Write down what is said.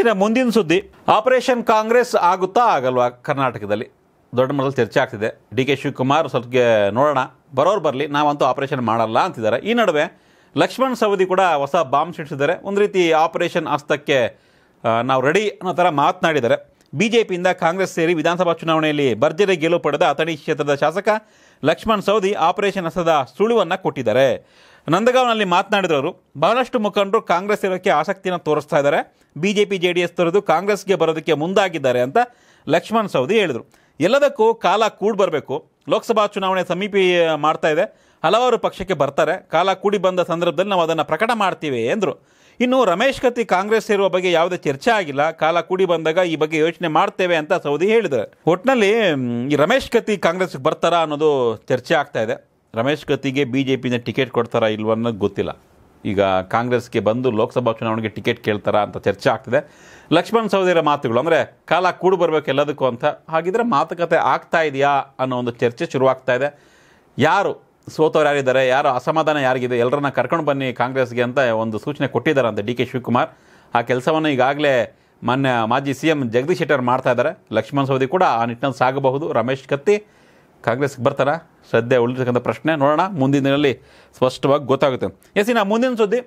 ಇವತ್ತಿನ ಮುಂದಿನ ಸುದ್ದಿ ಆಪರೇಷನ್ ಕಾಂಗ್ರೆಸ್ ಆಗುತ್ತಾ ಆಗಲ್ವಾ ಕರ್ನಾಟಕದಲ್ಲಿ ದೊಡ್ಡ ಮಟ್ಟದಲ್ಲಿ ಚರ್ಚೆ ಆಗ್ತಿದೆ ಡಿ ಕೆ ಶಿವಕುಮಾರ್ ಸ್ವಲ್ಪ ನೋಡೋಣ ಬರೋರು ಬರಲಿ ನಾವಂತೂ ಆಪರೇಷನ್ ಮಾಡಲ್ಲ ಅಂತಿದ್ದಾರೆ ಈ ನಡುವೆ ಲಕ್ಷ್ಮಣ್ ಸವದಿ ಕೂಡ ಹೊಸ ಬಾಂಬ್ ಸಿಡಿಸಿದ್ದಾರೆ ಒಂದು ರೀತಿ ಆಪರೇಷನ್ ಅಸ್ತಕ್ಕೆ ನಾವು ರೆಡಿ ಅನ್ನೋ ಥರ ಮಾತನಾಡಿದ್ದಾರೆ ಬಿ ಜೆ ಪಿಯಿಂದ ಕಾಂಗ್ರೆಸ್ ಸೇರಿ ವಿಧಾನಸಭಾ ಚುನಾವಣೆಯಲ್ಲಿ ಭರ್ಜರಿ ಗೆಲುವು ಪಡೆದ ಅಥಣಿ ಕ್ಷೇತ್ರದ ಶಾಸಕ ಲಕ್ಷ್ಮಣ್ ಸೌದಿ ಆಪರೇಷನ್ ಹಸದ ಸುಳಿವನ್ನು ಕೊಟ್ಟಿದ್ದಾರೆ ನಂದಗಾಂವ್ನಲ್ಲಿ ಮಾತನಾಡಿದವರು ಬಹಳಷ್ಟು ಮುಖಂಡರು ಕಾಂಗ್ರೆಸ್ ಇರೋಕ್ಕೆ ಆಸಕ್ತಿಯನ್ನು ತೋರಿಸ್ತಾ ಇದ್ದಾರೆ B J P J D S ತೊರೆದು ಕಾಂಗ್ರೆಸ್ಗೆ ಬರೋದಕ್ಕೆ ಮುಂದಾಗಿದ್ದಾರೆ ಅಂತ ಲಕ್ಷ್ಮಣ್ ಸೌದಿ ಹೇಳಿದರು ಎಲ್ಲದಕ್ಕೂ ಕಾಲ ಕೂಡಿ ಬರಬೇಕು ಲೋಕಸಭಾ ಚುನಾವಣೆ ಸಮೀಪ ಮಾಡ್ತಾ ಇದೆ ಹಲವಾರು ಪಕ್ಷಕ್ಕೆ ಬರ್ತಾರೆ ಕಾಲ ಕೂಡಿ ಬಂದ ಸಂದರ್ಭದಲ್ಲಿ ನಾವು ಅದನ್ನು ಪ್ರಕಟ ಮಾಡ್ತೀವಿ ಎಂದರು ಇನ್ನು ರಮೇಶ್ ಕತ್ತಿ ಕಾಂಗ್ರೆಸ್ ಸೇರುವ ಬಗ್ಗೆ ಯಾವುದೇ ಚರ್ಚೆ ಆಗಿಲ್ಲ ಕಾಲ ಕೂಡಿ ಬಂದಾಗ ಈ ಬಗ್ಗೆ ಯೋಚನೆ ಮಾಡ್ತೇವೆ ಅಂತ ಸೌದಿ ಹೇಳಿದ್ದಾರೆ ಒಟ್ನಲ್ಲಿ ಈ ರಮೇಶ್ ಕತ್ತಿ ಕಾಂಗ್ರೆಸ್ಗೆ ಬರ್ತಾರಾ ಅನ್ನೋದು ಚರ್ಚೆ ಆಗ್ತಾ ಇದೆ ರಮೇಶ್ ಕತ್ತಿಗೆ ಬಿ ಜೆ ಪಿನ ಟಿಕೆಟ್ ಕೊಡ್ತಾರಾ ಇಲ್ವ ಅನ್ನೋದು ಗೊತ್ತಿಲ್ಲ ಈಗ ಕಾಂಗ್ರೆಸ್ಗೆ ಬಂದು ಲೋಕಸಭಾ ಚುನಾವಣೆಗೆ ಟಿಕೆಟ್ ಕೇಳ್ತಾರಾ ಅಂತ ಚರ್ಚೆ ಆಗ್ತಿದೆ ಲಕ್ಷ್ಮಣ್ ಸೌದಿರ ಮಾತುಗಳು ಅಂದರೆ ಕಾಲ ಕೂಡು ಬರಬೇಕು ಎಲ್ಲದಕ್ಕೂ ಅಂತ ಹಾಗಿದ್ರೆ ಮಾತುಕತೆ ಆಗ್ತಾ ಇದೆಯಾ ಅನ್ನೋ ಒಂದು ಚರ್ಚೆ ಶುರುವಾಗ್ತಾ ಇದೆ ಯಾರು ಸೋತವ್ರು ಯಾರಿದ್ದಾರೆ ಯಾರು ಅಸಮಾಧಾನ ಯಾರಿಗಿದೆ ಎಲ್ಲರನ್ನ ಕರ್ಕೊಂಡು ಬನ್ನಿ ಕಾಂಗ್ರೆಸ್ಗೆ ಅಂತ ಒಂದು ಸೂಚನೆ ಕೊಟ್ಟಿದ್ದಾರೆ ಅಂತ ಡಿ ಕೆ ಶಿವಕುಮಾರ್ ಆ ಕೆಲಸವನ್ನು ಈಗಾಗಲೇ ಮಾನ್ಯ ಮಾಜಿ ಸಿ ಎಂ ಜಗದೀಶ್ ಶೆಟ್ಟರ್ ಮಾಡ್ತಾ ಇದ್ದಾರೆ ಲಕ್ಷ್ಮಣ್ ಸವದಿ ಕೂಡ ಆ ನಿಟ್ಟಿನಲ್ಲಿ ಸಾಗಬಹುದು ರಮೇಶ್ ಕತ್ತಿ ಕಾಂಗ್ರೆಸ್ಗೆ ಬರ್ತಾರ ಶ್ರದ್ಧೆ ಉಳಿರ್ತಕ್ಕಂಥ ಪ್ರಶ್ನೆ ನೋಡೋಣ ಮುಂದಿನ ದಿನದಲ್ಲಿ ಸ್ಪಷ್ಟವಾಗಿ ಗೊತ್ತಾಗುತ್ತೆ ಎಸ್ ಇನ್ನು ಮುಂದಿನ ಸುದ್ದಿ